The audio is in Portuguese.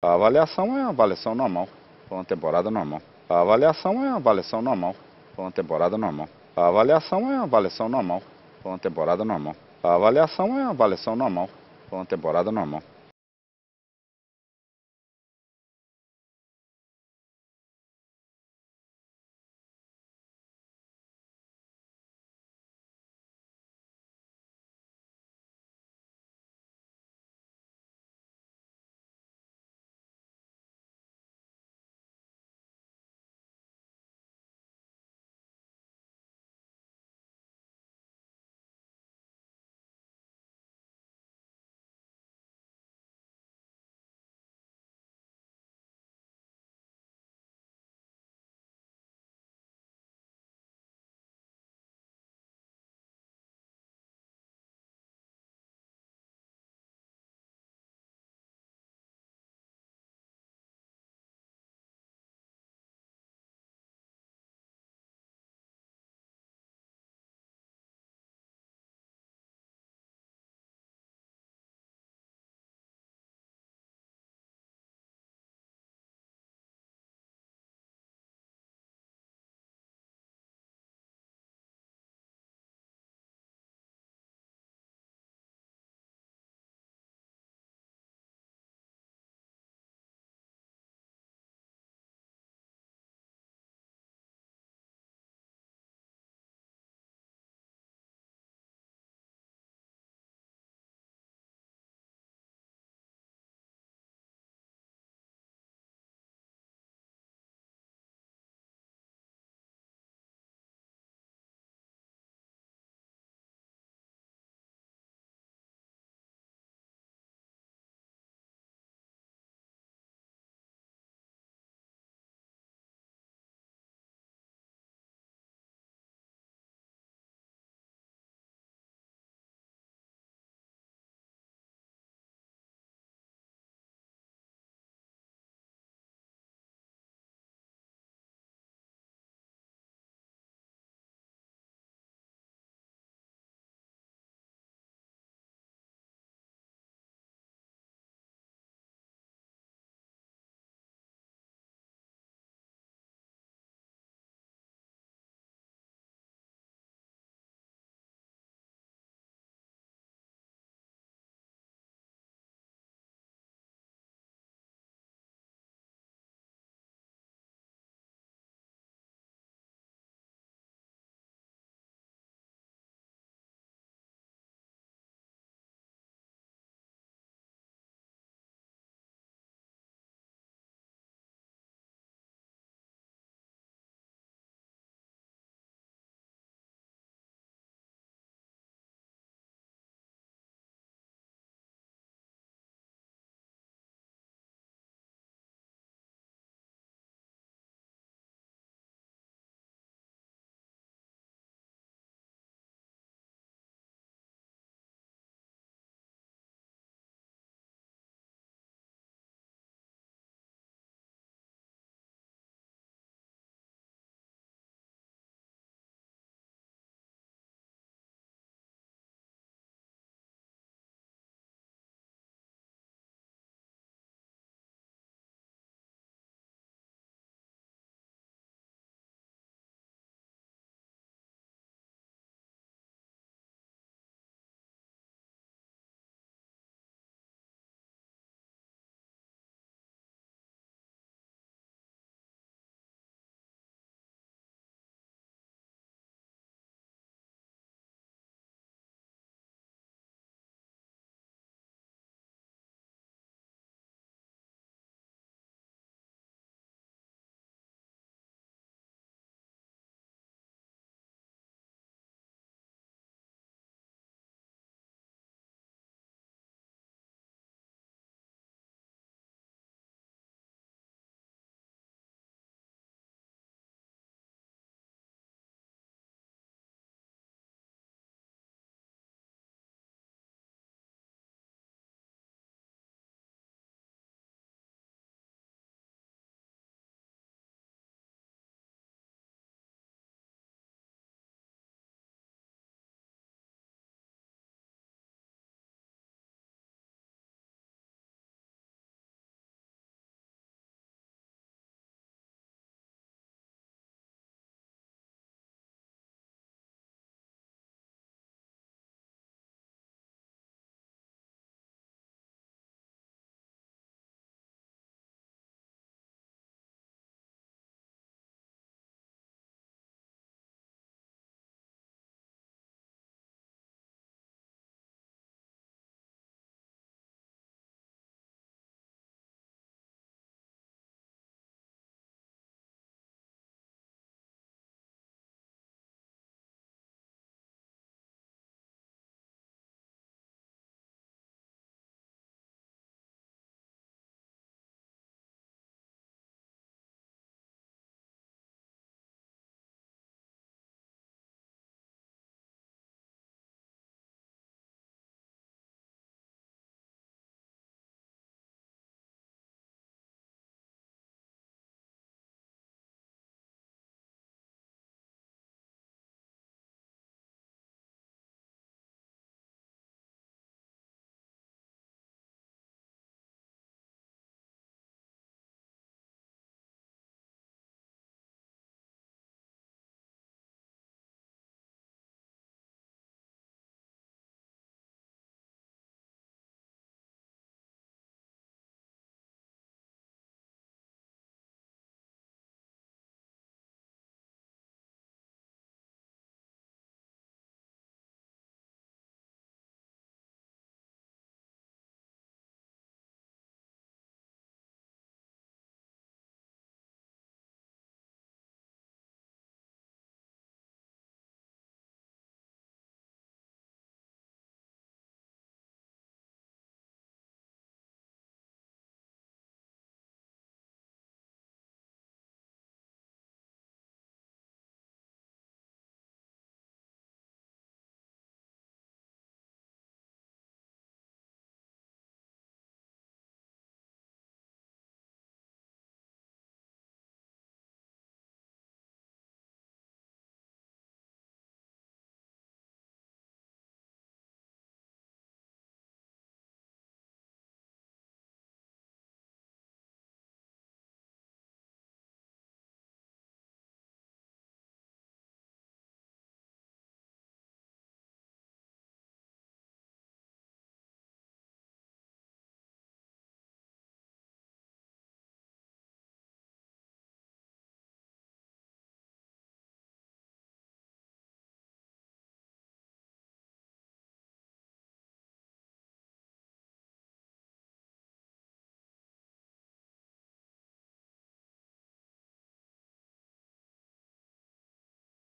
A avaliação é uma avaliação normal, foi uma temporada normal. A avaliação é uma avaliação normal, foi uma temporada normal. A avaliação é uma avaliação normal, foi uma temporada normal. A avaliação é uma avaliação normal, foi uma temporada normal.